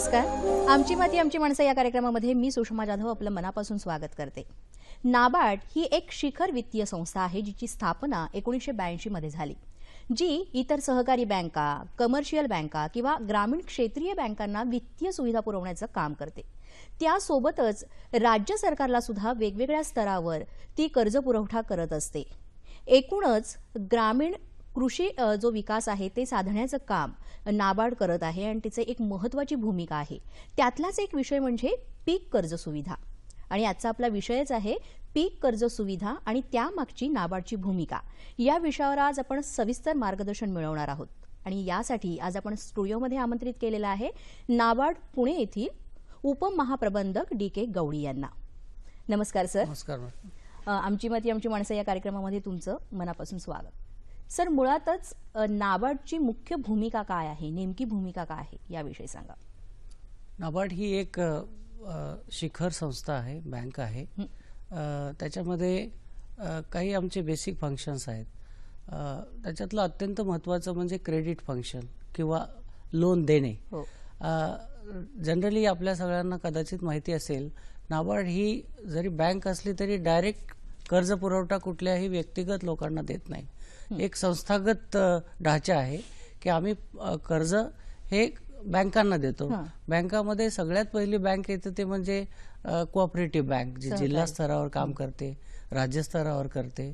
नमस्कार आमची माती आमची माणसं या कार्यक्रमामध्ये मी सुषमा जाधव आपलं मनापासून स्वागत करते नाबार्ड ही एक शिखर वित्तीय संस्था आहे जिची स्थापना एकोणीसशे मध्ये झाली जी इतर सहकारी बँका कमर्शियल बँका किंवा ग्रामीण क्षेत्रीय बँकांना वित्तीय सुविधा पुरवण्याचं काम करते त्यासोबतच राज्य सरकारला सुद्धा वेगवेगळ्या स्तरावर ती कर्ज पुरवठा करत असते एकूणच ग्रामीण कृषी जो विकास आहे ते साधण्याचं काम नाबार्ड करत आहे आणि तिचे एक महत्वाची भूमिका आहे त्यातलाच एक विषय म्हणजे पीक कर्ज सुविधा आणि आजचा आपला विषयच आहे पीक कर्ज सुविधा आणि त्यामागची नाबार्डची भूमिका या विषयावर आज आपण सविस्तर मार्गदर्शन मिळवणार आहोत आणि यासाठी आज आपण स्टुडिओमध्ये आमंत्रित केलेला आहे नाबार्ड पुणे येथील उपमहाप्रबंधक डी के गवळी यांना नमस्कार सर नमस्कार आमची मती आमची माणसं या कार्यक्रमामध्ये तुमचं मनापासून स्वागत सर मुळातच नाबार्डची मुख्य भूमिका काय आहे नेमकी भूमिका काय आहे याविषयी सांगा नाबार्ड ही एक शिखर संस्था आहे बँक आहे त्याच्यामध्ये काही आमचे बेसिक फंक्शन्स आहेत त्याच्यातलं अत्यंत महत्त्वाचं म्हणजे क्रेडिट फंक्शन किंवा लोन देणे जनरली हो. आपल्या सगळ्यांना कदाचित माहिती असेल नाबार्ड ही जरी बँक असली तरी डायरेक्ट कर्ज पुरवठा कुठल्याही व्यक्तिगत लोकांना देत नाही एक संस्थागत ढाचा आहे की आम्ही कर्ज हे बँकांना देतो बँकामध्ये सगळ्यात पहिली बँक येते ते म्हणजे कोऑपरेटिव्ह बँक जी जिल्हा स्तरावर काम करते राज्य स्तरावर करते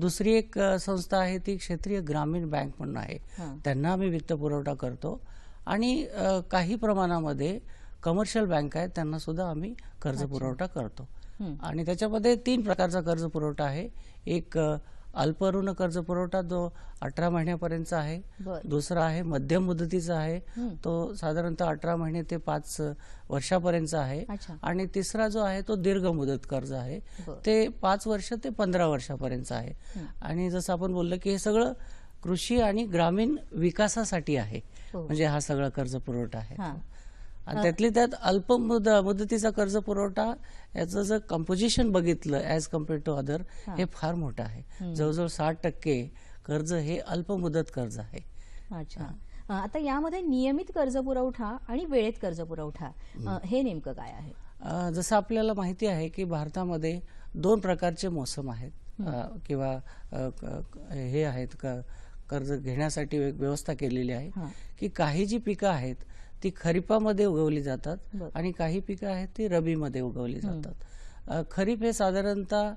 दुसरी एक संस्था आहे ती क्षेत्रीय ग्रामीण बँक म्हणून आहे त्यांना आम्ही वित्त पुरवठा करतो आणि काही प्रमाणामध्ये कमर्शियल बँक आहेत त्यांना सुद्धा आम्ही कर्ज पुरवठा करतो आणि त्याच्यामध्ये तीन प्रकारचा कर्ज पुरवठा आहे एक अल्पऋण कर्ज पुरवठा जो अठरा महिन्यापर्यंत आहे दुसरा आहे मध्यम मुदतीचा आहे तो साधारणतः अठरा महिने ते पाच वर्षापर्यंतचा आहे आणि तिसरा जो आहे तो दीर्घ मुदत कर्ज आहे ते पाच वर्ष ते पंधरा वर्षापर्यंत आहे आणि जसं आपण बोललो की हे सगळं कृषी आणि ग्रामीण विकासासाठी आहे हो. म्हणजे हा सगळा कर्ज पुरवठा आहे आणि त्यातली त्यात अल्प मुद मुदतीचा कर्ज पुरवठा याचं जर कम्पोजिशन बघितलं ऍज कम्पेअर टू अदर हे फार मोठं आहे जवळजवळ साठ टक्के कर्ज हे अल्प मुदत कर्ज आहे अच्छा आता यामध्ये नियमित कर्ज पुरवठा आणि वेळेत कर्ज पुरवठा हे नेमकं काय आहे जसं आपल्याला माहिती आहे की भारतामध्ये दोन प्रकारचे मोसम आहेत किंवा हे आहेत कर्ज घेण्यासाठी व्यवस्था केलेली आहे की काही जी पिकं आहेत ती खरीपामध्ये उगवली जातात आणि काही पिकं आहेत ती रबीमध्ये उगवली जातात खरीप हे साधारणतः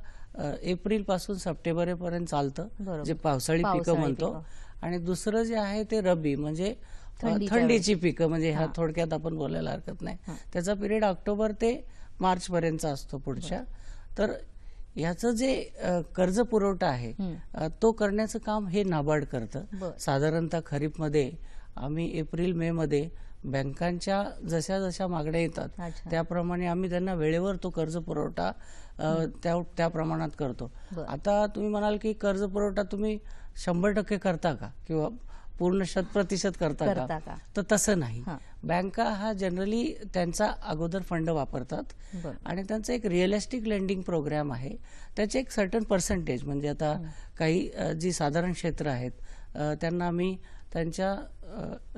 एप्रिल पासून सप्टेंबरपर्यंत चालतं जे पावसाळी पिकं म्हणतो आणि दुसरं जे आहे ते रबी म्हणजे थंडीची पिकं म्हणजे ह्या थोडक्यात आपण बोलायला हरकत नाही त्याचा पिरियड ऑक्टोबर ते मार्च पर्यंतचा असतो पुढच्या तर याचं जे कर्ज पुरवठा आहे तो करण्याचं काम हे नाबार्ड करतं साधारणतः खरीपमध्ये आम्ही एप्रिल मे मध्ये बँकांच्या जशा जशा मागण्या येतात त्याप्रमाणे आम्ही त्यांना वेळेवर तो कर्ज पुरवठा त्या त्या प्रमाणात करतो आता तुम्ही म्हणाल की कर्ज पुरवठा तुम्ही शंभर टक्के करता का किंवा पूर्ण शतप्रतिशत करता, करता का तर तसं नाही बँका हा जनरली त्यांचा अगोदर फंड वापरतात आणि त्यांचा एक रिअलिस्टिक लेंडिंग प्रोग्राम आहे त्याचे एक सर्टन पर्सेंटेज म्हणजे आता काही जी साधारण क्षेत्र आहेत त्यांना आम्ही त्यांच्या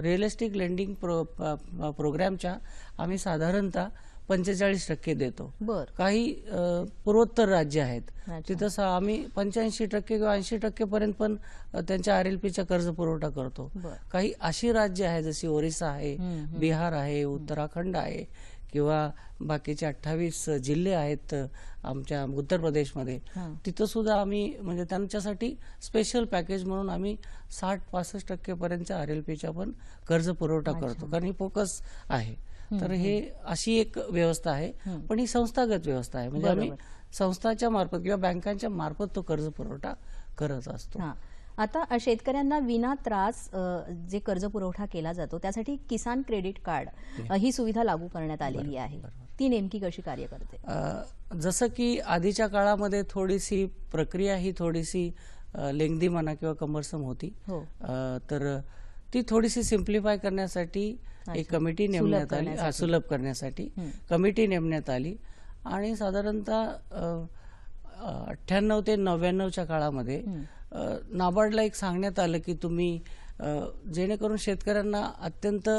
रिअलिस्टिक लेंडिंग प्रो प्रोग्रॅमच्या आम्ही साधारणतः पंचेचाळीस टक्के देतो काही पूर्वोत्तर राज्य आहेत तिथं आम्ही पंच्याऐंशी टक्के किंवा ऐंशी टक्के पर्यंत पण त्यांच्या आर एल चा कर्ज पुरवठा करतो काही अशी राज्य आहेत जशी ओरिसा आहे बिहार आहे उत्तराखंड आहे किंवा बाकीचे अठ्ठावीस जिल्हे आहेत आमच्या उत्तर प्रदेशमध्ये तिथं सुद्धा आम्ही म्हणजे त्यांच्यासाठी स्पेशल पॅकेज म्हणून आम्ही साठ पासष्ट टक्केपर्यंतच्या आर एल पीच्या पण कर्ज पुरवठा करतो कारण ही फोकस आहे तर हे अशी एक व्यवस्था आहे पण ही संस्थागत व्यवस्था आहे म्हणजे आम्ही संस्थाच्या मार्फत किंवा बँकांच्या मार्फत तो कर्ज पुरवठा करत असतो आता शेतकऱ्यांना विना त्रास जे कर्ज पुरवठा केला जातो त्यासाठी किसान क्रेडिट कार्ड ही सुविधा लागू करण्यात आलेली आहे ती नेमकी कशी कार्य करते जसं की आधीच्या काळामध्ये थोडीशी प्रक्रिया ही थोडीशी लेंगदी म्हणा किंवा कमरसम होती हो। तर ती थोडीशी सिम्प्लिफाय करण्यासाठी एक कमिटी नेमण्यात आली सुलभ करण्यासाठी कमिटी नेमण्यात आली आणि साधारणतः अठ्ठ्याण्णव ते नव्याण्णवच्या काळामध्ये नाबार्डला एक सांगण्यात आलं की तुम्ही जेणेकरून शेतकऱ्यांना अत्यंत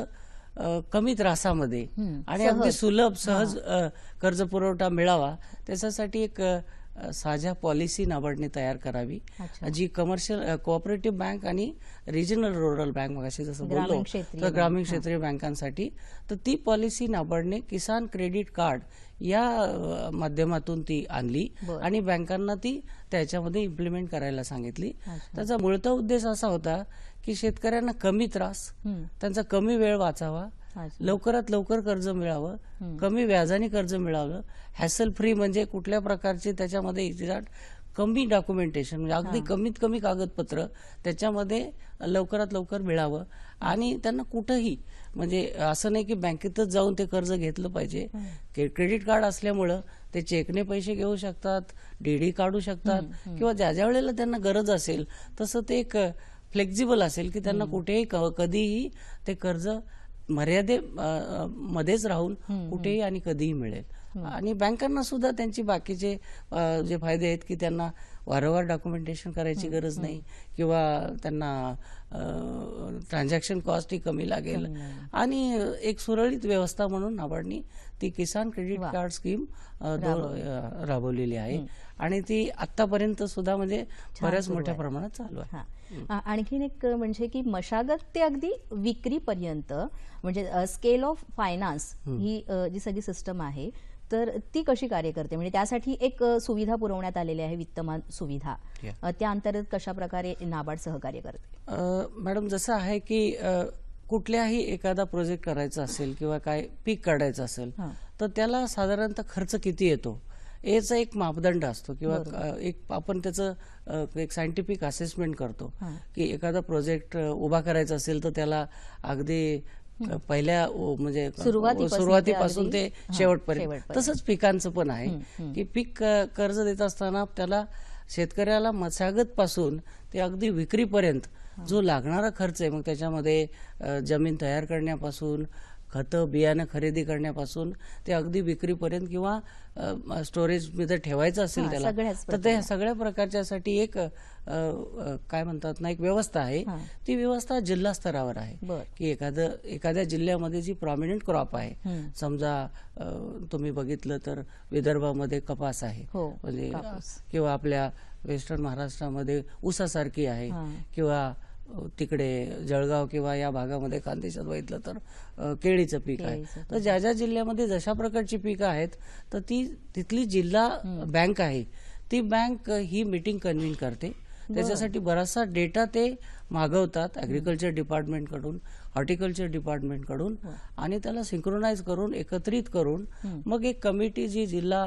कमी त्रासामध्ये आणि अगदी सुलभ सहज कर्ज पुरवठा मिळावा त्याच्यासाठी एक साझ्या पॉलिसी नाबार्डने तयार करावी जी कमर्शियल कोऑपरेटिव्ह बँक आणि रिजनल रुरल बँक अशी जसं बोललो तर ग्रामीण क्षेत्रीय बँकांसाठी तर ती पॉलिसी नाबार्डने किसान क्रेडिट कार्ड या माध्यमातून ती आणली आणि बँकांना ती त्याच्यामध्ये इम्प्लिमेंट करायला सांगितली त्याचा मूळचा उद्देश असा होता की शेतकऱ्यांना कमी त्रास त्यांचा कमी वेळ वाचावा लवकरात लवकर कर्ज मिळावं कमी व्याजाने कर्ज मिळावं हॅसल फ्री म्हणजे कुठल्या प्रकारचे त्याच्यामध्ये इतिराट कमी डॉक्युमेंटेशन म्हणजे अगदी कमीत कमी कागदपत्र त्याच्यामध्ये लवकरात लवकर मिळावं आणि त्यांना कुठंही म्हणजे असं नाही की बँकेतच जाऊन ते कर्ज घेतलं पाहिजे क्रेडिट कार्ड असल्यामुळं ते चेकने पैसे घेऊ शकतात डीडी काढू शकतात किंवा ज्या ज्या वेळेला त्यांना गरज असेल तसं ते एक फ्लेक्झिबल असेल की त्यांना कुठेही कधीही ते कर्ज मर्यादे मध्येच राहून कुठेही आणि कधीही मिळेल आणि बँकांना सुद्धा त्यांची बाकीचे जे फायदे आहेत की त्यांना वारंवार डॉक्युमेंटेशन करायची गरज नाही किंवा त्यांना ट्रान्झॅक्शन कॉस्ट ही कमी लागेल आणि एक सुरळीत व्यवस्था म्हणून नाबार्डनी ती किसान क्रेडिट कार्ड स्कीम राबवलेली आहे आणि ती आतापर्यंत सुद्धा म्हणजे बऱ्याच मोठ्या प्रमाणात चालू आहे आणखीन एक म्हणजे की मशागत ते अगदी विक्रीपर्यंत म्हणजे स्केल ऑफ फायनान्स ही जी सगळी सिस्टम आहे तर ती कशी कार्य करते म्हणजे त्यासाठी एक सुविधा पुरवण्यात आलेली आहे वित्तमान सुविधा त्या अंतर्गत कशा प्रकारे नाबार्ड सहकार्य करते मॅडम जसं आहे की कुठल्याही एखादा प्रोजेक्ट करायचा असेल किंवा काय पीक काढायचं असेल तर त्याला साधारणतः खर्च किती येतो याचा एक मापदंड असतो किंवा एक आपण त्याचं एक सायंटिफिक असेसमेंट करतो की एखादा प्रोजेक्ट उभा करायचा असेल तर त्याला अगदी पहिल्या म्हणजे सुरुवातीपासून ते शेवटपर्यंत तसंच पिकांचं पण आहे की पीक कर्ज देत असताना त्याला शेतकऱ्याला पासून, ते अगदी विक्रीपर्यंत जो लागणारा खर्च आहे मग त्याच्यामध्ये जमीन तयार करण्यापासून खतं बियाणं खरेदी करण्यापासून ते अगदी विक्रीपर्यंत किंवा स्टोरेज जर ठेवायचं असेल त्याला तर ते सगळ्या प्रकारच्यासाठी एक काय म्हणतात ना एक व्यवस्था आहे ती व्यवस्था जिल्हा स्तरावर आहे की एखादं एखाद्या जिल्ह्यामध्ये जी प्रॉमिनंट क्रॉप आहे समजा तुम्ही बघितलं तर विदर्भामध्ये कपास आहे हो, म्हणजे किंवा आपल्या वेस्टर्न महाराष्ट्रामध्ये ऊसासारखी आहे किंवा तिकडे जळगाव किंवा या भागामध्ये खानदेशात बघितलं तर केळीचं पीक आहे तर ज्या ज्या जिल्ह्यामध्ये जशा प्रकारची पीक आहेत तर ती तिथली जिल्हा बँक आहे ती बँक ही मीटिंग कन्व्हिन करते त्याच्यासाठी बराचसा डेटा ते मागवतात ॲग्रीकल्चर डिपार्टमेंटकडून हॉर्टिकल्चर डिपार्टमेंटकडून आणि त्याला सिंक्रोनाइज करून एकत्रित करून मग एक कमिटी जी जिल्हा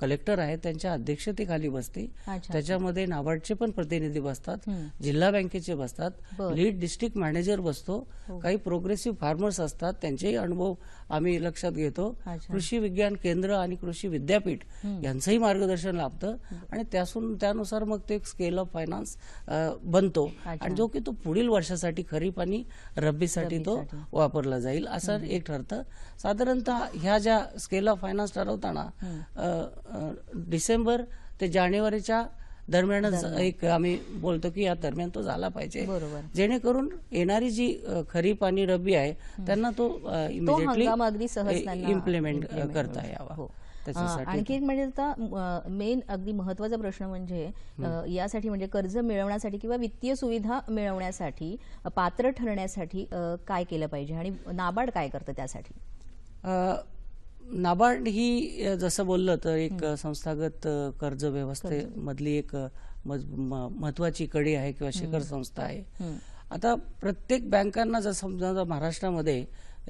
कलेक्टर आहेत त्यांच्या अध्यक्षतेखाली बसते त्याच्यामध्ये नाबार्डचे पण प्रतिनिधी बसतात जिल्हा बँकेचे बसतात लीड डिस्ट्रिक्ट मॅनेजर बसतो हो. काही प्रोग्रेसिव्ह फार्मर्स असतात त्यांचेही अनुभव आम्ही लक्षात घेतो कृषी विज्ञान केंद्र आणि कृषी विद्यापीठ यांचंही मार्गदर्शन लाभतं आणि त्यासून त्यानुसार मग ते स्केल ऑफ फायनान्स बनतो आणि जो की तो पुढील वर्षासाठी खरीप आणि रब्बीसाठी तो वापरला जाईल असं एक ठरतं साधारणतः ह्या ज्या स्केल ऑफ फायनान्स ठरवताना डिसेंबर ते जानेवारीच्या दरम्यानच एक आम्ही बोलतो की या दरम्यान तो झाला पाहिजे बरोबर जेणेकरून येणारी जी खरीप आणि रब्बी आहे त्यांना तो इमिजिएटली इम्प्लिमेंट करता यावा हो. आणखी एक म्हणजे आता मेन अगदी महत्वाचा प्रश्न म्हणजे यासाठी म्हणजे कर्ज मिळवण्यासाठी किंवा वित्तीय सुविधा मिळवण्यासाठी पात्र ठरण्यासाठी काय केलं पाहिजे आणि नाबार्ड काय करतं त्यासाठी नाबार्ड ही जसं बोललं तर एक संस्थागत कर्ज व्यवस्थेमधली एक महत्वाची कडी आहे किंवा शिखर संस्था आहे आता प्रत्येक बँकांना जर समजा महाराष्ट्रामध्ये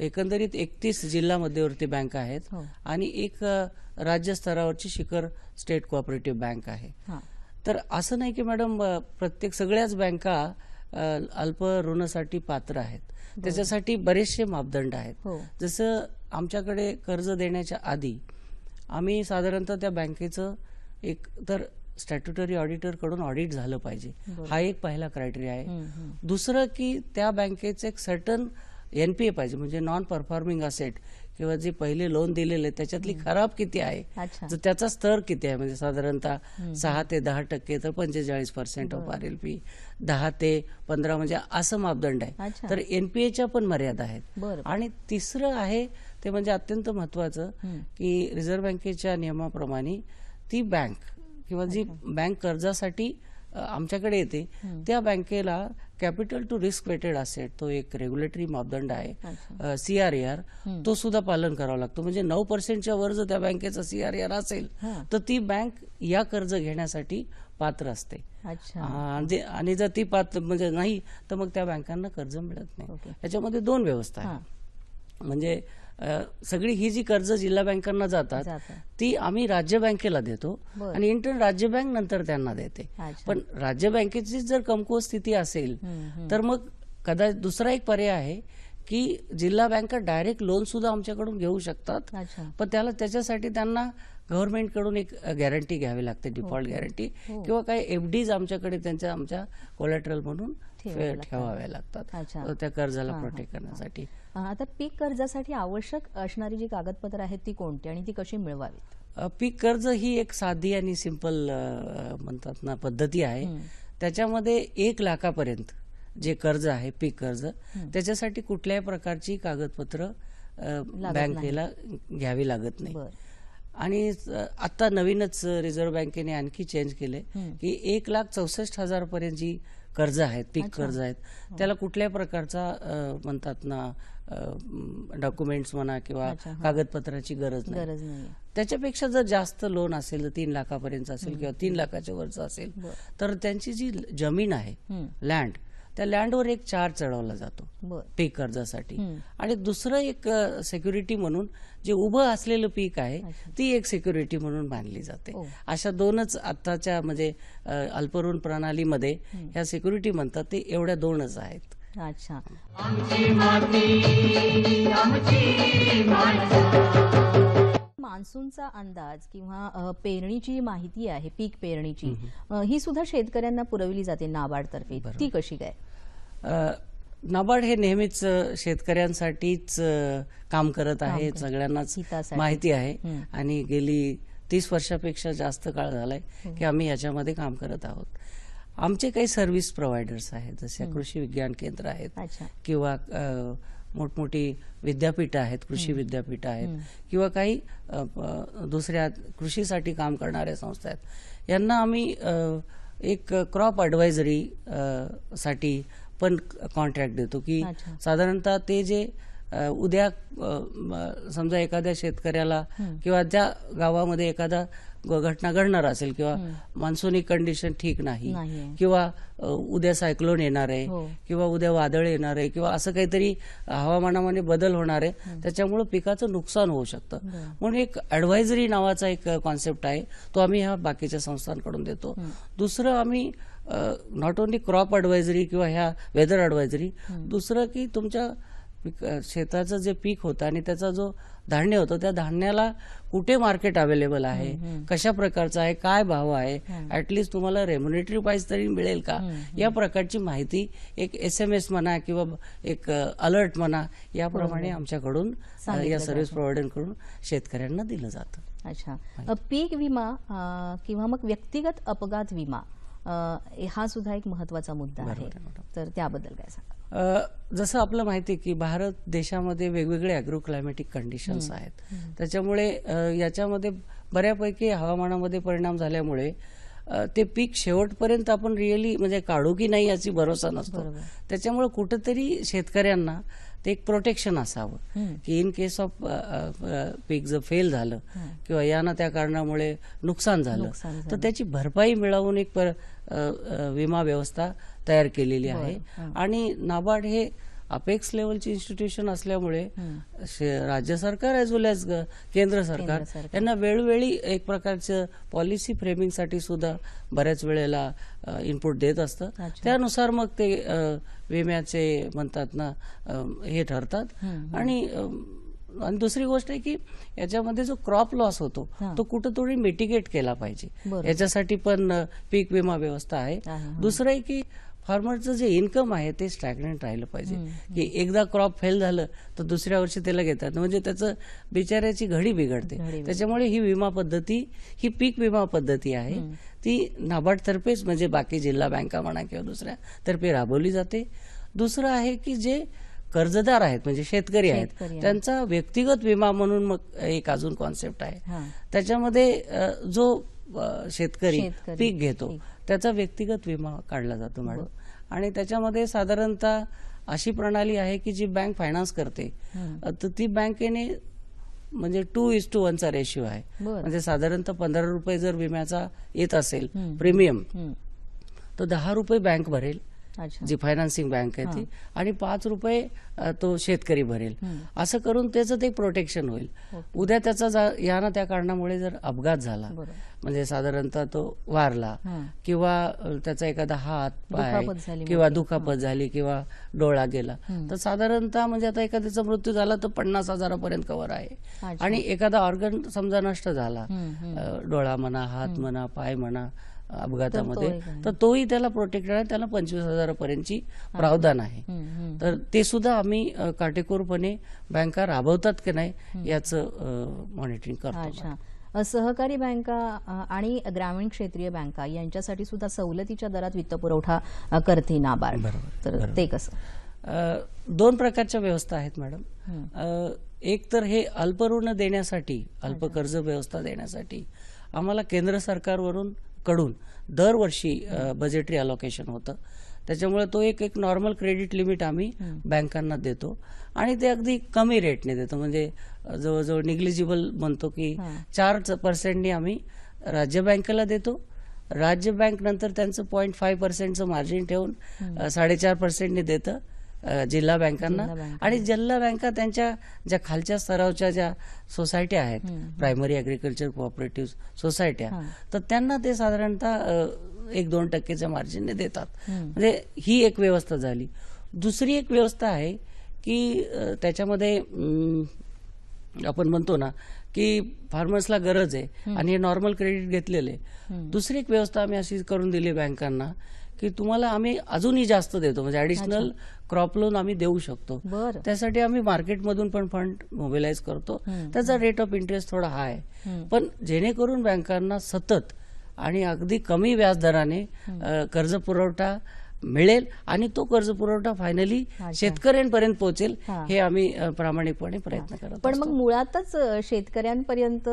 एकंदरीत एकतीस जिल्हा मध्यवर्ती बँक आहेत हो. आणि एक राज्य स्तरावरची शिखर स्टेट कोऑपरेटिव्ह बँक आहे तर असं नाही की मॅडम प्रत्येक सगळ्याच बँका अल्प ऋणासाठी पात्र आहेत त्याच्यासाठी बरेचसे मापदंड आहेत हो. जसं आमच्याकडे कर्ज देण्याच्या आधी आम्ही साधारणतः त्या बँकेचं एक तर स्टॅट्युटरी ऑडिटरकडून ऑडिट झालं पाहिजे हा एक पहिला क्रायटेरिया आहे दुसरं की त्या बँकेचं एक सर्टन एनपीए पाहिजे म्हणजे नॉन परफॉर्मिंग असेट किंवा जे पहिले लोन दिलेले त्याच्यातली खराब किती आहे तर त्याचा स्तर किती आहे म्हणजे साधारणतः सहा ते दहा टक्के तर पंचेचाळीस percent of R L P दहा ते पंधरा म्हणजे असं मापदंड आहे तर एनपीएच्या पण मर्यादा आहेत आणि तिसरं आहे ते म्हणजे अत्यंत महत्वाचं की रिझर्व्ह बँकेच्या नियमाप्रमाणे ती बँक किंवा जी बँक कर्जासाठी आमच्याकडे येते त्या बँकेला capital to risk weighted asset तो एक रेग्युलेटरी मापदंड आहे सीआरआर तो सुद्धा पालन करावा लागतो म्हणजे नऊ पर्सेंटच्या वर जर त्या बँकेचा सीआरआर असेल तर ती बँक या कर्ज घेण्यासाठी पात्र असते आणि जर ती पात्र म्हणजे नाही तर मग त्या बँकांना कर्ज मिळत नाही त्याच्यामध्ये दोन व्यवस्था आहे म्हणजे सगळी ही जी कर्ज जिल्हा बँकांना जातात ती आम्ही राज्य बँकेला देतो आणि इंटर्न राज्य बँक नंतर त्यांना देते पण राज्य बँकेची जर कमकुवत स्थिती असेल तर मग कदाचित दुसरा एक पर्याय आहे की जिल्हा बँका डायरेक्ट लोन सुद्धा आमच्याकडून घेऊ शकतात पण त्याला त्याच्यासाठी त्यांना गव्हर्नमेंट कडून एक गॅरंटी घ्यावी लागते डिफॉल्ट गॅरंटी हो. किंवा काही एफडीज आमच्याकडे त्यांच्या आमच्या कोलॅटरल म्हणून ठेवाव्या लागतात त्या कर्जाला प्रोटेक्ट करण्यासाठी आता पीक कर्जासाठी आवश्यक असणारी जी कागदपत्र आहेत ती कोणती आणि ती कशी मिळवावी पीक कर्ज ही एक साधी आणि सिंपल म्हणतात ना पद्धती आहे त्याच्यामध्ये एक लाखापर्यंत जे कर्ज आहे पीक कर्ज त्याच्यासाठी कुठल्याही प्रकारची कागदपत्र बँकेला घ्यावी लागत नाही आणि आता नवीनच रिझर्व्ह बँकेने आणखी चेंज केले की एक लाख चौसष्ट हजार पर्यंत जी कर्ज आहेत पीक कर्ज आहेत हो. त्याला कुठल्या प्रकारचा म्हणतात ना डॉक्युमेंट्स म्हणा किंवा कागदपत्राची गरज नाही त्याच्यापेक्षा जर जास्त लोन असेल तर तीन लाखापर्यंत असेल किंवा तीन लाखाच्या वरचं असेल तर त्यांची जी जमीन आहे लँड त्या लँडवर एक चार्ज चढवला जातो पे कर्जासाठी आणि दुसरं एक सेक्युरिटी म्हणून जे उभं असलेलं पीक आहे ती एक सिक्युरिटी म्हणून बांधली जाते हो. अशा दोनच आताच्या म्हणजे अल्पऋण प्रणालीमध्ये ह्या सिक्युरिटी म्हणतात ते एवढ्या दोनच आहेत अच्छा मान्सूनचा अंदाज किंवा पेरणीची माहिती आहे पीक पेरणीची ही सुद्धा शेतकऱ्यांना पुरवली जाते नाबार्डतर्फे ती कशी काय नाबार्ड हे नेहमीच शेतकऱ्यांसाठीच काम करत आहे सगळ्यांनाच माहिती आहे आणि गेली तीस वर्षापेक्षा जास्त काळ झालाय हो. की आम्ही याच्यामध्ये काम करत आहोत आमचे काही सर्व्हिस प्रोव्हायडर्स आहेत जसे कृषी विज्ञान केंद्र आहेत किंवा मोठमोठी विद्यापीठ आहेत कृषी विद्यापीठ आहेत किंवा काही दुसऱ्या कृषीसाठी काम करणाऱ्या संस्था आहेत यांना आम्ही एक क्रॉप ॲडवायझरी साठी पण कॉन्ट्रॅक्ट देतो की साधारणतः ते जे उद्या समजा एखाद्या शेतकऱ्याला किंवा ज्या गावामध्ये एखादा घटना घडणार असेल किंवा मान्सूनी कंडिशन ठीक नाही किंवा उद्या सायक्लोन येणार आहे हो. किंवा उद्या वादळ येणार आहे किंवा असं काहीतरी हवामानामध्ये बदल होणार आहे त्याच्यामुळे पिकाचं नुकसान होऊ शकतं म्हणून एक ऍडवायझरी नावाचा एक कॉन्सेप्ट आहे तो आम्ही ह्या बाकीच्या संस्थांकडून देतो दुसरं आम्ही नॉट ओन्ली क्रॉप ॲडवायझरी किंवा ह्या वेदर ॲडवायझरी दुसरं की तुमच्या शेताचं जे पीक होतं आणि त्याचा जो धान्य होतं त्या धान्याला कुठे मार्केट अवेलेबल आहे कशा प्रकारचं आहे काय भाव आहे ॲटलिस्ट तुम्हाला रेम्युनेटरी प्राईस तरी मिळेल का या प्रकारची माहिती एक एस एम एस म्हणा किंवा एक अलर्ट म्हणा याप्रमाणे आमच्याकडून या सर्व्हिस प्रोव्हायडरकडून शेतकऱ्यांना दिलं जातं अच्छा पीक विमा किंवा मग व्यक्तिगत अपघात विमा हा सुद्धा एक महत्वाचा मुद्दा आहे तर त्याबद्दल काय सांग जसं आपलं माहिती की भारत देशामध्ये वेगवेगळे अॅग्रो क्लायमॅटिक कंडिशन्स आहेत त्याच्यामुळे याच्यामध्ये बऱ्यापैकी हवामानामध्ये परिणाम झाल्यामुळे ते पीक शेवटपर्यंत आपण रिअली म्हणजे काढू की नाही याची भरोसा नसतो त्याच्यामुळे कुठंतरी शेतकऱ्यांना ते एक प्रोटेक्शन असावं की इन केस ऑफ पीक जर फेल झालं किंवा या त्या कारणामुळे नुकसान झालं तर त्याची भरपाई मिळवून एक विमा व्यवस्था तयार केलेली आहे आणि नाबार्ड हे अपेक्स लेवलची इन्स्टिट्यूशन असल्यामुळे राज्य सरकार एज वेल एज केंद्र सरकार यांना वेळोवेळी एक प्रकारचं पॉलिसी फ्रेमिंगसाठी सुद्धा बऱ्याच वेळेला इनपुट देत असतं त्यानुसार मग ते विम्याचे म्हणतात ना हे ठरतात आणि आणि दुसरी गोष्ट आहे की याच्यामध्ये जो क्रॉप लॉस होतो तो कुठंतरी मिटिगेट केला पाहिजे याच्यासाठी पण पीक विमा व्यवस्था आहे दुसरं आहे की फार्मरचं जे इन्कम आहे ते स्टॅग्नंट राहिलं पाहिजे की एकदा क्रॉप फेल झालं तर दुसऱ्या वर्षी त्याला घेतात म्हणजे त्याचं बिचाऱ्याची घडी बिघडते त्याच्यामुळे ही विमा पद्धती ही पीक विमा पद्धती आहे ती नाबार्डतर्फेच म्हणजे बाकी जिल्हा बँका म्हणा किंवा दुसऱ्या तर्फे राबवली जाते दुसरं आहे की जे कर्जदार आहेत म्हणजे शेतकरी आहेत त्यांचा व्यक्तिगत विमा म्हणून मग एक अजून कॉन्सेप्ट आहे त्याच्यामध्ये जो शेतकरी पीक घेतो त्याचा व्यक्तिगत विमा काढला जातो मॅडम आणि त्याच्यामध्ये साधारणतः अशी प्रणाली आहे की जी बँक फायनान्स करते तर ती बँकेने म्हणजे टू इज टू वनचा रेशिओ आहे म्हणजे साधारणतः पंधरा रुपये जर विम्याचा येत असेल प्रीमियम तर दहा रुपये बँक भरेल जी फायनान्सिंग बँक आहे ती आणि पाच रुपये तो शेतकरी भरेल असं करून त्याचं ते प्रोटेक्शन होईल उद्या त्याचा या ना त्या कारणामुळे जर अपघात झाला म्हणजे साधारणतः तो वारला किंवा त्याचा एखादा हात पाय किंवा म्हणजे. दुखापत झाली किंवा डोळा गेला तर साधारणतः म्हणजे आता एखाद्याचा मृत्यू झाला तर पन्नास हजारापर्यंत कव्हर आहे आणि एखादा ऑर्गन समजा नष्ट झाला डोळा म्हणा हात म्हणा पाय म्हणा अपघातामध्ये तर तोही त्याला प्रोटेक्टेड आहे त्याला पंचवीस हजारापर्यंतची प्रावधान आहे तर ते सुद्धा आम्ही काटेकोरपणे बँका राबवतात की नाही याच मॉनिटरिंग करतो सहकारी बँका आणि ग्रामीण क्षेत्रीय बँका यांच्यासाठी सुद्धा सवलतीच्या दरात वित्तपुरवठा करते नाबार तर ते कसं दोन प्रकारच्या व्यवस्था आहेत मॅडम एक तर हे अल्प ऋण देण्यासाठी अल्प कर्ज व्यवस्था देण्यासाठी आम्हाला केंद्र सरकारवरून कडून दरवर्षी बजेटरी अलोकेशन होतं त्याच्यामुळे तो एक एक नॉर्मल क्रेडिट लिमिट आम्ही बँकांना देतो आणि ते अगदी कमी रेटने देतो म्हणजे जवळजवळ निग्लिजिबल म्हणतो की चार पर्सेंटनी आम्ही राज्य बँकेला देतो राज्य बँक नंतर त्यांचं पॉईंट फाय पर्सेंटचं मार्जिन ठेवून साडेचार पर्सेंटनी देतं जिल्हा बँकांना आणि जिल्हा बँका त्यांच्या ज्या खालच्या स्तरावच्या ज्या सोसायट्या आहेत प्रायमरी अग्रिकल्चर कोऑपरेटिव्ह सोसायट्या तर त्यांना ते साधारणतः एक दोन टक्केच्या मार्जिनने देतात म्हणजे ही एक व्यवस्था झाली दुसरी एक व्यवस्था आहे की त्याच्यामध्ये आपण म्हणतो ना की फार्मर्सला गरज आहे आणि हे नॉर्मल क्रेडिट घेतलेले दुसरी एक व्यवस्था आम्ही अशी करून दिली बँकांना की तुम्हाला आम्ही अजूनही जास्त देतो म्हणजे ऍडिशनल क्रॉप लोन आम्ही देऊ शकतो त्यासाठी आम्ही मार्केटमधून पण फंड मोबिलाइज करतो त्याचा रेट ऑफ इंटरेस्ट थोडा हाय पण जेणेकरून बँकांना सतत आणि अगदी कमी व्याजदराने कर्ज पुरवठा मिळेल आणि तो कर्ज पुरवठा फायनली शेतकऱ्यांपर्यंत पोहोचेल हे आम्ही प्रामाणिकपणे प्रयत्न करतो पण मग मुळातच शेतकऱ्यांपर्यंत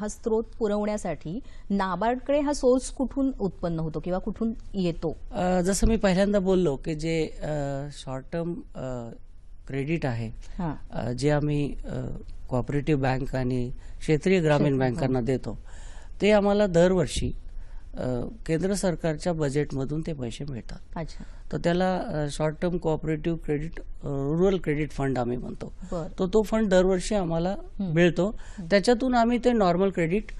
हा स्त्रोत पुरवण्यासाठी नाबार्डकडे हा सोर्स कुठून उत्पन्न होतो किंवा कुठून येतो जसं मी पहिल्यांदा बोललो की जे शॉर्ट टर्म क्रेडिट आहे जे आम्ही कॉपरेटिव्ह बँक आणि क्षेत्रीय ग्रामीण बँकांना देतो ते आम्हाला दरवर्षी केंद्र सरकारच्या बजेटमधून ते पैसे मिळतात तर त्याला short term cooperative credit rural credit fund आम्ही म्हणतो तो तो फंड दरवर्षी आम्हाला मिळतो त्याच्यातून आम्ही ते नॉर्मल क्रेडिट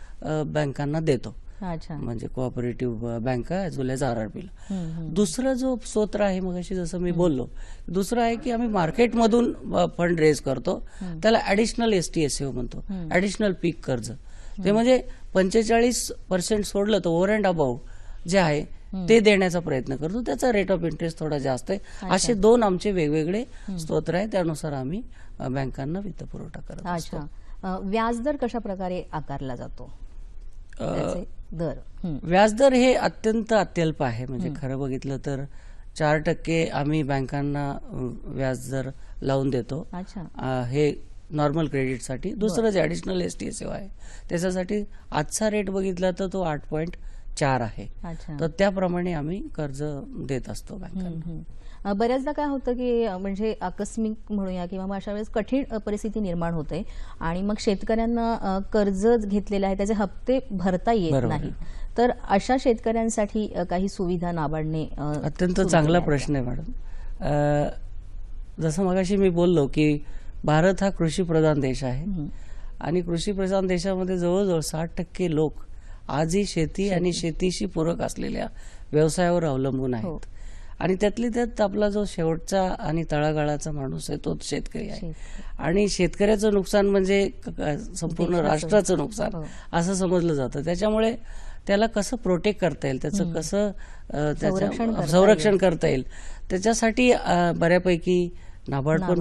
बँकांना देतो म्हणजे कोऑपरेटिव्ह बँका as well as R R ला दुसरा जो स्त्रोत्र आहे मग जसं मी बोललो दुसरं आहे की आम्ही मार्केटमधून फंड रेज करतो त्याला ऍडिशनल एस टी एस म्हणतो ऍडिशनल पीक कर्ज ते म्हणजे पंचेचाळीस पर्सेंट सोडलं तर ओव्हर अँड अबाव जे आहे ते देण्याचा प्रयत्न करतो त्याचा रेट ऑफ इंटरेस्ट थोडा जास्त आहे असे दोन आमचे वेगवेगळे स्तोत्र आहे त्यानुसार आम्ही बँकांना वित्त पुरवठा करतो व्याजदर कशा प्रकारे आकारला जातो दर व्याजदर हे अत्यंत अत्यल्प आहे म्हणजे खरं बघितलं तर चार टक्के आम्ही बँकांना व्याजदर लावून देतो हे नॉर्मल क्रेडिटसाठी दुसरं जे ॲडिशनल एस टी सेवा आहे त्याच्यासाठी आजचा रेट बघितला तर तो आठ पॉईंट चार आहे तर त्याप्रमाणे आम्ही कर्ज देत असतो बँकांना बऱ्याचदा काय होतं की म्हणजे आकस्मिक म्हणूया किंवा अशा वेळेस कठीण परिस्थिती निर्माण होते आणि मग शेतकऱ्यांना कर्ज घेतलेलं आहे त्याचे हप्ते भरता येत नाही तर अशा शेतकऱ्यांसाठी काही सुविधा नाबाडणे अत्यंत चांगला प्रश्न आहे मॅडम जसं मगाशी मी बोललो की भारत हा कृषीप्रधान देश आहे आणि कृषीप्रधान देशामध्ये जवळजवळ साठ टक्के लोक आजही शेती आणि शेतीशी पूरक असलेल्या व्यवसायावर अवलंबून हो. आहेत आणि त्यातली त्यात आपला जो शेवटचा आणि तळागाळाचा माणूस आहे तोच शेतकरी आहे आणि शेतकऱ्याचं नुकसान म्हणजे संपूर्ण राष्ट्राचं नुकसान हो. असं समजलं जातं त्याच्यामुळे त्याला कसं प्रोटेक्ट करता येईल त्याचं कसं त्याचं संरक्षण करता येईल त्याच्यासाठी बऱ्यापैकी नाबार्ड पण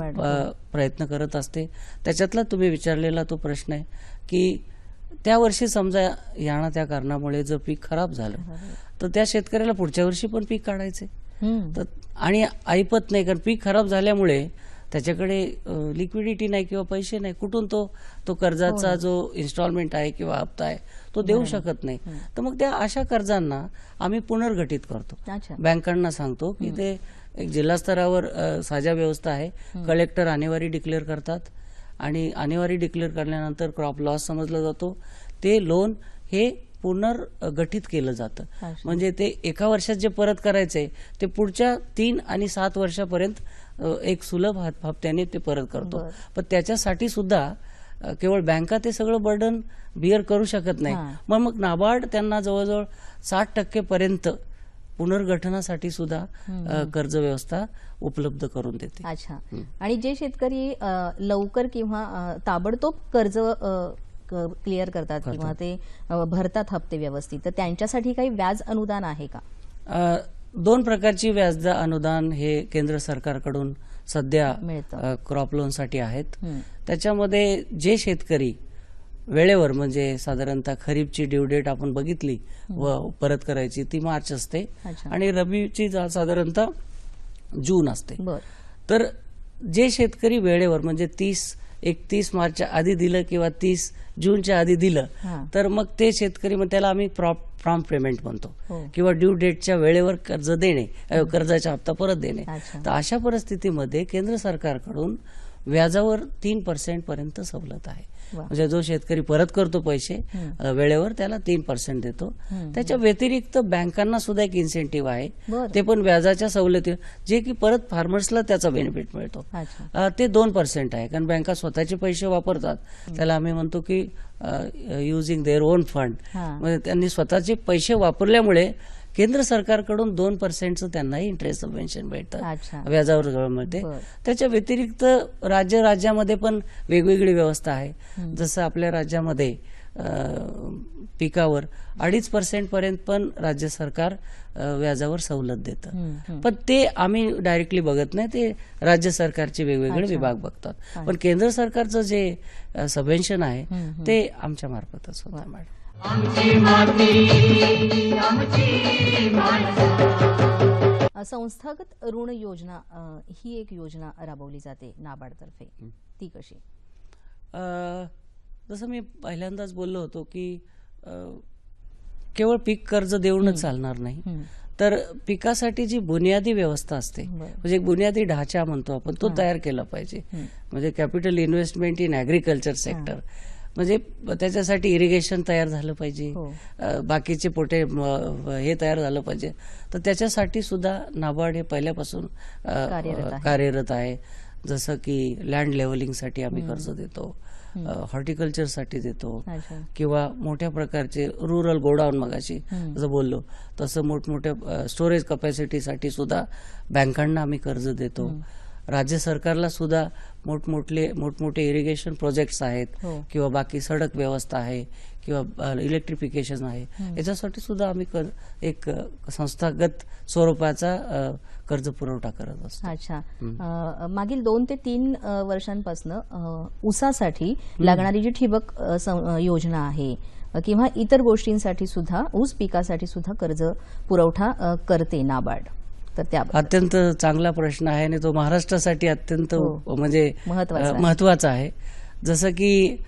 प्रयत्न करत असते त्याच्यातला तुम्ही विचारलेला तो प्रश्न आहे की त्या वर्षी समजा याना त्या कारणामुळे जर पीक खराब झालं तर त्या शेतकऱ्याला पुढच्या वर्षी पण पीक काढायचे तर आणि ऐपत नाही कारण पीक खराब झाल्यामुळे त्याच्याकडे लिक्विडिटी नाही किंवा पैसे नाही कुठून तो तो कर्जाचा हो जो इन्स्टॉलमेंट आहे किंवा हप्ता आहे तो देऊ शकत नाही तर मग त्या अशा कर्जांना आम्ही पुनर्गठित करतो बँकांना सांगतो की ते एक जिल्हा स्तरावर व्यवस्था आहे कलेक्टर आणेवारी डिक्लेअर करतात आणि आणेवारी डिक्लेअर करण्यानंतर क्रॉप लॉस समजला जातो ते लोन हे पुनर्गठित केलं जातं म्हणजे ते एका वर्षात जे परत करायचंय ते पुढच्या तीन आणि सात वर्षापर्यंत एक सुलभ हप्त्याने ते परत करतो पण त्याच्यासाठी सुद्धा केवळ बँका ते सगळं बर्डन बिअर करू शकत नाही मग मग नाबार्ड त्यांना जवळजवळ साठ टक्के पर्यंत पुनर्गठनासाठी सुद्धा कर्ज व्यवस्था उपलब्ध करून देते अच्छा आणि जे शेतकरी लवकर किंवा ताबडतोब कर्ज क्लिअर करतात किंवा ते भरतात हप्ते व्यवस्थित तर त्यांच्यासाठी काही व्याज अनुदान आहे का दोन प्रकारची व्याज अनुदान हे केंद्र सरकारकडून सध्या क्रॉप लोनसाठी आहेत त्याच्यामध्ये जे शेतकरी वेळेवर म्हणजे साधारणतः खरीपची ड्यू डेट आपण बघितली व परत करायची ती मार्च असते आणि रबीची साधारणतः जून असते तर जे शेतकरी वेळेवर म्हणजे तीस एकतीस मार्चच्या आधी दिलं किंवा तीस जूनच्या आधी दिलं तर मग ते शेतकरी मग त्याला आम्ही फ्रॉम पेमेंट म्हणतो हो. किंवा ड्यू डेटच्या वेळेवर कर्ज देणे कर्जाचा हप्ता परत देणे तर अशा परिस्थितीमध्ये केंद्र सरकारकडून व्याजावर तीन पर्सेंट पर्यंत सवलत आहे म्हणजे जो शेतकरी परत करतो पैसे वेळेवर त्याला तीन पर्सेंट देतो त्याच्या व्यतिरिक्त बँकांना सुद्धा एक इन्सेंटिव्ह आहे ते पण व्याजाच्या सवलती जे की परत फार्मर्सला त्याचा बेनिफिट मिळतो ते दोन पर्सेंट आहे कारण बँका स्वतःचे पैसे वापरतात त्याला आम्ही म्हणतो की युझिंग देअर ओन फंड म्हणजे त्यांनी स्वतःचे पैसे वापरल्यामुळे केंद्र सरकारकडून दोन पर्सेंटचं त्यांनाही इंटरेस्ट सबव्हेन्शन भेटतं व्याजावर मिळते त्याच्या व्यतिरिक्त राज्य राज्यामध्ये पण वेगवेगळी व्यवस्था आहे जसं आपल्या राज्यामध्ये पिकावर अडीच पर्सेंट पर्यंत पण राज्य सरकार व्याजावर सवलत देतं पण ते आम्ही डायरेक्टली बघत नाही ते राज्य सरकारचे वेगवेगळे विभाग बघतात पण केंद्र सरकारचं जे सबव्हेन्शन आहे ते आमच्या मार्फतच होतं मॅडम संस्थागत ऋण योजना ही एक योजना राबवली जाते नाबार्डतर्फे ती कशी जसं मी पहिल्यांदाच बोललो होतो की केवळ पीक कर्ज देऊनच चालणार नाही तर पिकासाठी जी बुनियादी व्यवस्था असते म्हणजे बुनियादी ढाचा म्हणतो आपण तो तयार केला पाहिजे म्हणजे capital investment in agriculture sector म्हणजे त्याच्यासाठी इरिगेशन तयार झालं पाहिजे हो. बाकीचे पोटे हे तयार झालं पाहिजे तर त्याच्यासाठी सुद्धा नाबार्ड हे पहिल्यापासून कार्यरत आहे जसं की लँड लेवलिंगसाठी आम्ही कर्ज देतो हॉर्टिकल्चरसाठी देतो किंवा मोठ्या प्रकारचे रुरल गोडाऊन मगाशी जसं बोललो तसं मोठमोठ्या स्टोरेज कपॅसिटीसाठी सुद्धा बँकांना आम्ही कर्ज देतो राज्य सरकारला सुद्धा मोठमोठले मोठमोठे इरिगेशन प्रोजेक्ट्स आहेत हो. किंवा बाकी सडक व्यवस्था आहे किंवा इलेक्ट्रिफिकेशन आहे याच्यासाठी सुद्धा आम्ही एक संस्थागत स्वरूपाचा कर्ज पुरवठा करत असतो अच्छा मागील दोन ते तीन वर्षांपासून ऊसासाठी लागणारी जी ठिबक योजना आहे किंवा इतर गोष्टींसाठी सुद्धा ऊस पिकासाठी सुद्धा कर्ज पुरवठा करते नाबार्ड तर त्या अत्यंत चांगला प्रश्न आहे आणि तो महाराष्ट्रासाठी अत्यंत हो. म्हणजे महत्वाचा आहे जसं की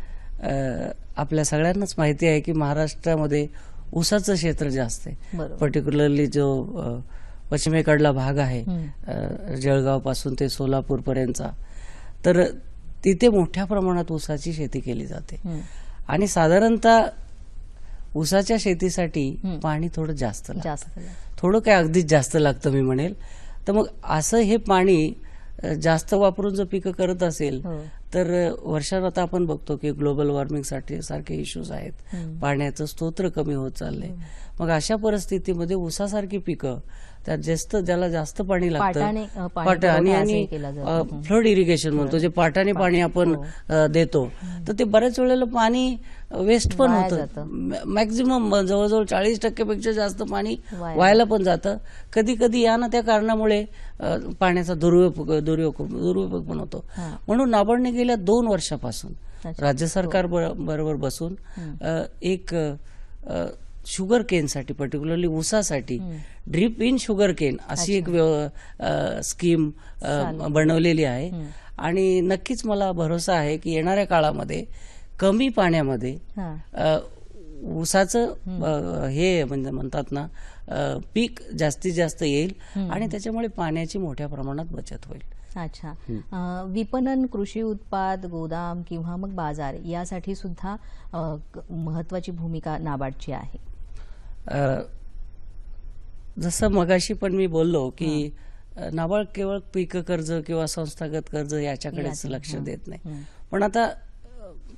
आपल्या सगळ्यांनाच माहिती आहे की महाराष्ट्रामध्ये ऊसाचं क्षेत्र जास्त आहे पर्टिक्युलरली जो पश्चिमेकडला भाग आहे जळगाव पासून ते सोलापूर पर्यंतचा तर तिथे मोठ्या प्रमाणात ऊसाची शेती केली जाते आणि साधारणतः उसाच्या शेतीसाठी पाणी थोडं जास्त थोडं काय अगदीच जास्त लागतं मी म्हणेल तर मग असं हे पाणी जास्त वापरून जर पिकं करत असेल हो. तर वर्षात आता आपण बघतो की ग्लोबल वॉर्मिंग साठी सारखे इश्यूज आहेत पाण्याचं स्तोत्र कमी होत चाललंय मग अशा परिस्थितीमध्ये ऊसासारखी पिकं त्यात जास्त ज्याला जास्त पाणी लागतं पाटाने आणि फ्लड इरिगेशन म्हणतो जे पाटाने पाणी आपण हो. देतो तर ते बऱ्याच वेळेला पाणी वेस्ट पण होतं मॅक्झिमम जवळजवळ चाळीस टक्केपेक्षा जास्त पाणी व्हायला पण जातं कधी कधी या ना त्या कारणामुळे पाण्याचा दुरुपयोग दुरुपयोग दुरुपयोग पण होतो म्हणून नाबार्डने गेल्या दोन वर्षापासून राज्य हो. सरकार बरोबर बसून एक शुगर केनसाठी पर्टिक्युलरली ऊसासाठी ड्रीप इन शुगर केन अशी एक स्कीम बनवलेली आहे आणि नक्कीच मला भरोसा आहे की येणाऱ्या काळामध्ये कमी पाण्यामध्ये ऊसाचं हे म्हणजे म्हणतात ना पीक जास्तीत जास्त येईल आणि त्याच्यामुळे पाण्याची मोठ्या प्रमाणात बचत होईल अच्छा विपणन कृषी उत्पाद गोदाम किंवा मग बाजार यासाठी सुद्धा महत्वाची भूमिका नाबार्डची आहे जसं मगाशी पण मी बोललो की नाबाळ केवळ पीक कर्ज किंवा संस्थागत कर्ज याच्याकडेच लक्ष देत नाही पण आता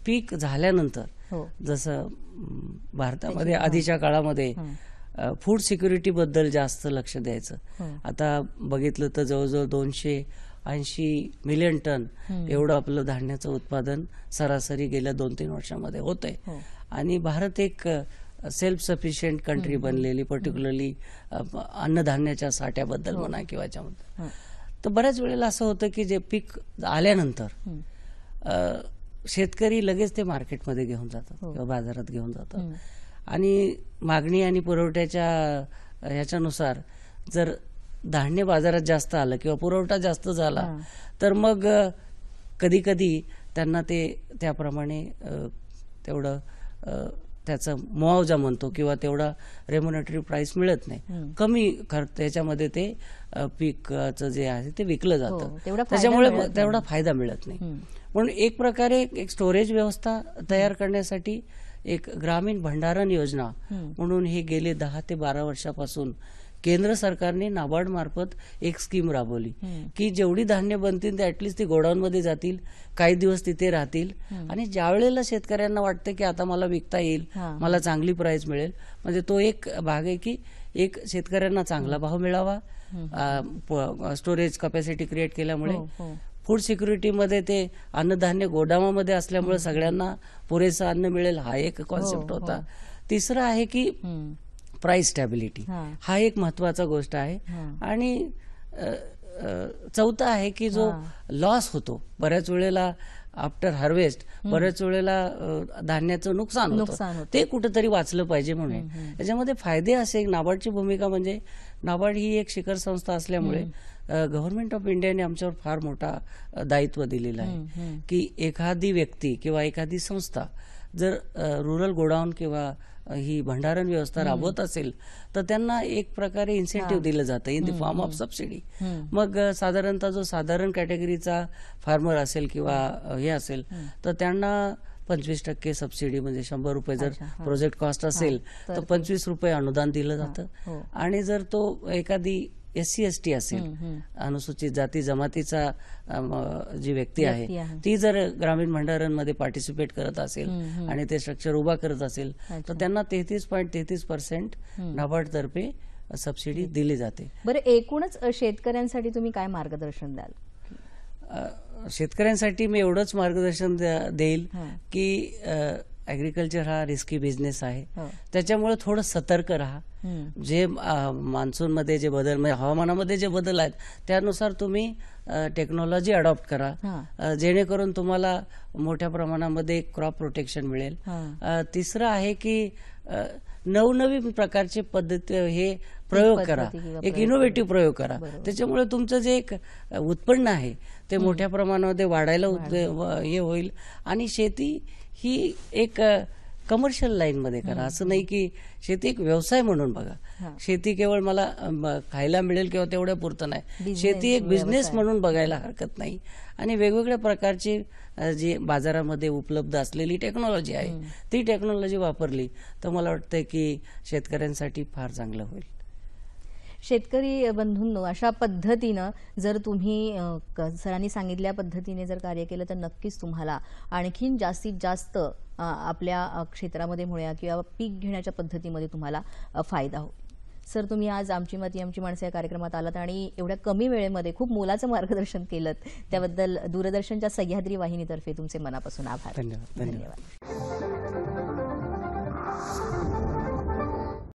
पीक झाल्यानंतर हो. जसं भारतामध्ये आधीच्या काळामध्ये फूड सिक्युरिटी बद्दल जास्त लक्ष द्यायचं आता बघितलं तर जवळजवळ दोनशे ऐंशी मिलियन टन एवढं आपलं धान्याचं उत्पादन सरासरी गेल्या दोन तीन वर्षामध्ये होतंय हो. आणि भारत एक सेल्फ सफिशियंट कंट्री बनलेली पर्टिक्युलरली अन्नधान्याच्या साठ्याबद्दल हो. म्हणा किंवा याच्याबद्दल तर बऱ्याच वेळेला असं होतं की जे पीक आल्यानंतर शेतकरी लगेच ते मार्केटमध्ये घेऊन जातात हो. किंवा बाजारात घेऊन जातात आणि मागणी आणि पुरवठ्याच्या ह्याच्यानुसार जर धान्य बाजारात जास्त आलं किंवा पुरवठा जास्त झाला तर मग कधी कधी त्यांना ते त्याप्रमाणे तेवढं त्याचा मुआवजा म्हणतो किंवा तेवढा रेम्युनेटरी प्राइस मिळत नाही कमी खर्च त्याच्यामध्ये ते पीकचं जे आहे ते विकलं हो, जातं त्याच्यामुळे तेवढा फायदा मिळत नाही म्हणून एक प्रकारे एक स्टोरेज व्यवस्था तयार करण्यासाठी एक ग्रामीण भंडारण योजना म्हणून हे गेले दहा ते बारा वर्षापासून केंद्र सरकारने नाबार्ड मार्फत एक स्कीम राबवली की जेवढी धान्य बनतील ते ऍटलिस्ट ती मध्ये जातील काही दिवस तिथे राहतील आणि ज्या वेळेला शेतकऱ्यांना वाटतं की आता मला विकता येईल मला चांगली प्राइस मिळेल म्हणजे तो एक भाग आहे की एक शेतकऱ्यांना चांगला भाव मिळावा स्टोरेज कॅपॅसिटी क्रिएट केल्यामुळे फूड हो, सिक्युरिटीमध्ये हो. ते अन्नधान्य गोडामामध्ये असल्यामुळे सगळ्यांना पुरेसं अन्न मिळेल हा एक कॉन्सेप्ट हो, होता तिसरा आहे की प्राइस स्टॅबिलिटी हा एक महत्वाचा गोष्ट आहे आणि चौथा आहे की जो लॉस होतो बऱ्याच वेळेला आफ्टर हार्वेस्ट बऱ्याच वेळेला धान्याचं नुकसान होतं ते कुठंतरी वाचलं पाहिजे म्हणून याच्यामध्ये फायदे असे नाबार्डची भूमिका म्हणजे नाबार्ड ही एक शिखर संस्था असल्यामुळे गव्हर्नमेंट ऑफ इंडियाने आमच्यावर फार मोठा दायित्व दिलेलं आहे की एखादी व्यक्ती किंवा एखादी संस्था जर रुरल गोडाऊन किंवा ही भंडारण व्यवस्था राबवत असेल तर त्यांना एक प्रकारे इन्सेंटिव्ह दिलं जातं in the form of subsidy मग साधारणतः जो साधारण कॅटेगरीचा फार्मर असेल किंवा हे असेल तर त्यांना पंचवीस टक्के सबसिडी म्हणजे शंभर रुपये जर प्रोजेक्ट कॉस्ट असेल तर पंचवीस रुपये अनुदान दिलं जातं हो. आणि जर तो एखादी एस सी एस टी असेल अनुसूचित जाती जमातीचा जी व्यक्ती आहे ती जर ग्रामीण भंडारांमध्ये पार्टिसिपेट करत असेल आणि ते स्ट्रक्चर उभा करत असेल तर त्यांना तेहतीस पॉईंट तेहतीस पर्सेंट नाबार्डतर्फे सबसिडी दिली जाते बरं एकूणच शेतकऱ्यांसाठी तुम्ही काय मार्गदर्शन द्याल शेतकऱ्यांसाठी मी एवढंच मार्गदर्शन देईल की ऍग्रीकल्चर हा रिस्की बिझनेस आहे त्याच्यामुळे थोडं सतर्क राहा जे मान्सून मध्ये जे बदल म्हणजे हवामानामध्ये जे बदल आहेत त्यानुसार तुम्ही टेक्नॉलॉजी अडॉप्ट करा जेणेकरून तुम्हाला मोठ्या प्रमाणामध्ये क्रॉप प्रोटेक्शन मिळेल तिसरं आहे की नवनवीन प्रकारचे पद्धती हे प्रयोग करा एक इनोव्हेटिव्ह प्रयोग करा त्याच्यामुळे तुमचं जे एक उत्पन्न आहे ते मोठ्या प्रमाणामध्ये वाढायला हे होईल आणि शेती ही एक कमर्शियल लाईनमध्ये करा असं नाही की शेती एक व्यवसाय म्हणून बघा शेती केवळ मला खायला मिळेल किंवा तेवढ्या पुरतं नाही शेती एक बिझनेस म्हणून बघायला हरकत नाही आणि वेगवेगळ्या प्रकारची जी बाजारामध्ये उपलब्ध असलेली टेक्नॉलॉजी आहे ती टेक्नॉलॉजी वापरली तर मला वाटतं की शेतकऱ्यांसाठी फार चांगलं होईल शेतकरी बंधूंनो अशा पद्धतीनं जर तुम्ही सरांनी सांगितल्या पद्धतीने जर कार्य केलं तर नक्कीच तुम्हाला आणखीन जास्तीत जास्त आपल्या क्षेत्रामध्ये मुळ्या किंवा पीक घेण्याच्या पद्धतीमध्ये तुम्हाला फायदा होईल सर तुम्ही आज आमची मती आमची माणसं या कार्यक्रमात आलात आणि एवढ्या कमी वेळेमध्ये खूप मोलाचं मार्गदर्शन केलं त्याबद्दल दूरदर्शनच्या सह्याद्री वाहिनीतर्फे तुमचे मनापासून आभार धन्यवाद धन्यवाद